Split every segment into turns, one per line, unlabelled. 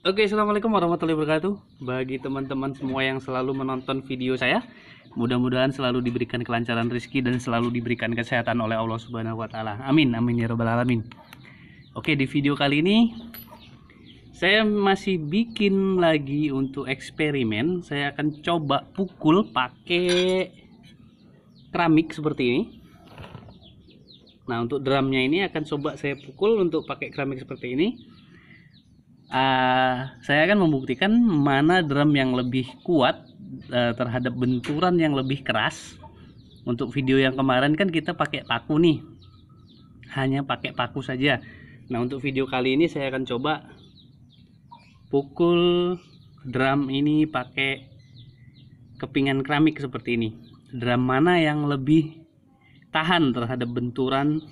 Oke, assalamualaikum warahmatullahi wabarakatuh. Bagi teman-teman semua yang selalu menonton video saya, mudah-mudahan selalu diberikan kelancaran rezeki dan selalu diberikan kesehatan oleh Allah Subhanahu wa taala. Amin, amin ya rabbal alamin. Oke, di video kali ini saya masih bikin lagi untuk eksperimen. Saya akan coba pukul pakai keramik seperti ini. Nah, untuk drumnya ini akan coba saya pukul untuk pakai keramik seperti ini uh, saya akan membuktikan mana drum yang lebih kuat uh, terhadap benturan yang lebih keras. Untuk video yang kemarin kan kita pakai paku nih, hanya pakai paku saja. Nah untuk video kali ini saya akan coba pukul drum ini pakai kepingan keramik seperti ini. Drum mana yang lebih tahan terhadap benturan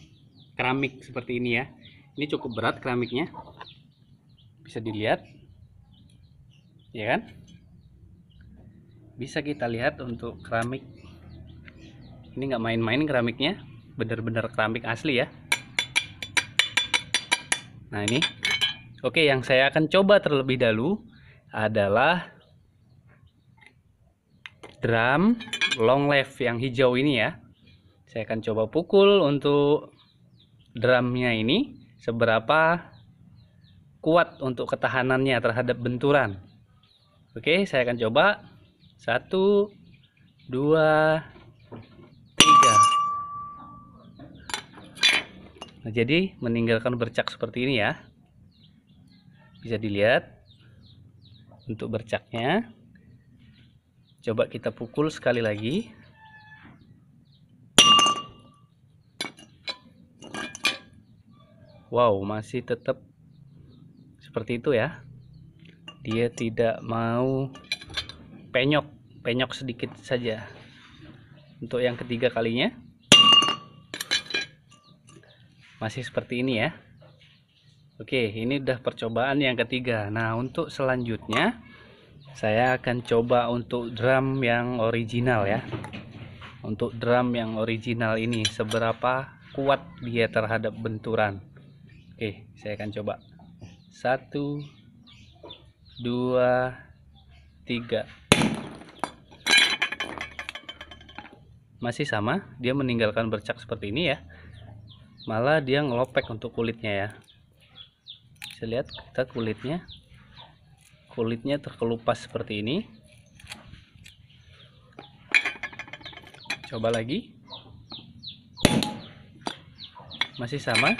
keramik seperti ini ya. Ini cukup berat keramiknya bisa dilihat ya kan bisa kita lihat untuk keramik ini nggak main-main keramiknya bener-bener keramik asli ya nah ini oke yang saya akan coba terlebih dahulu adalah drum long life yang hijau ini ya saya akan coba pukul untuk drumnya ini seberapa kuat untuk ketahanannya terhadap benturan. Oke, saya akan coba. Satu, dua, tiga. Nah, jadi meninggalkan bercak seperti ini ya. Bisa dilihat untuk bercaknya. Coba kita pukul sekali lagi. Wow, masih tetap seperti itu ya dia tidak mau penyok penyok sedikit saja untuk yang ketiga kalinya masih seperti ini ya Oke ini udah percobaan yang ketiga Nah untuk selanjutnya saya akan coba untuk drum yang original ya untuk drum yang original ini seberapa kuat dia terhadap benturan Oke saya akan coba satu dua tiga masih sama dia meninggalkan bercak seperti ini ya malah dia ngelopek untuk kulitnya ya bisa lihat kita kulitnya kulitnya terkelupas seperti ini coba lagi masih sama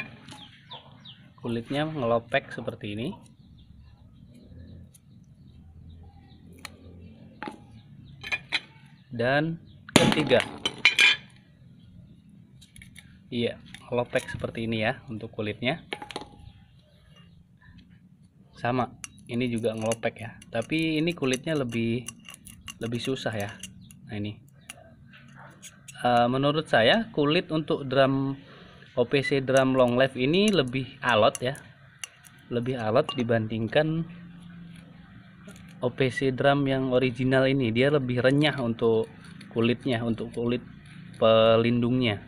kulitnya ngelopek seperti ini dan ketiga iya ngelopek seperti ini ya untuk kulitnya sama ini juga ngelopek ya tapi ini kulitnya lebih lebih susah ya nah ini eh, menurut saya kulit untuk drum OPC drum long life ini lebih alot ya lebih alot dibandingkan OPC drum yang original ini dia lebih renyah untuk kulitnya untuk kulit pelindungnya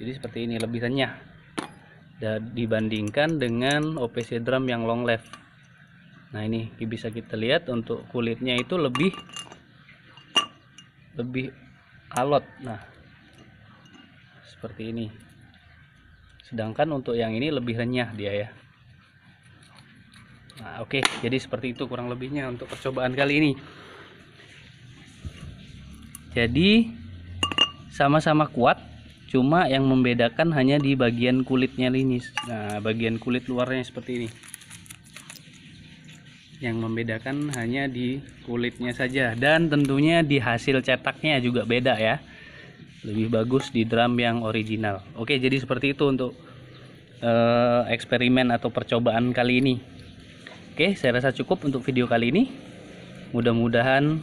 jadi seperti ini lebih renyah dan dibandingkan dengan OPC drum yang long life nah ini bisa kita lihat untuk kulitnya itu lebih lebih alot nah seperti ini sedangkan untuk yang ini lebih renyah dia ya nah, oke okay. jadi seperti itu kurang lebihnya untuk percobaan kali ini jadi sama-sama kuat cuma yang membedakan hanya di bagian kulitnya ini nah bagian kulit luarnya seperti ini yang membedakan hanya di kulitnya saja dan tentunya di hasil cetaknya juga beda ya lebih bagus di drum yang original oke jadi seperti itu untuk uh, eksperimen atau percobaan kali ini oke saya rasa cukup untuk video kali ini mudah-mudahan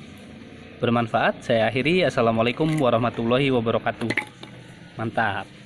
bermanfaat saya akhiri assalamualaikum warahmatullahi wabarakatuh mantap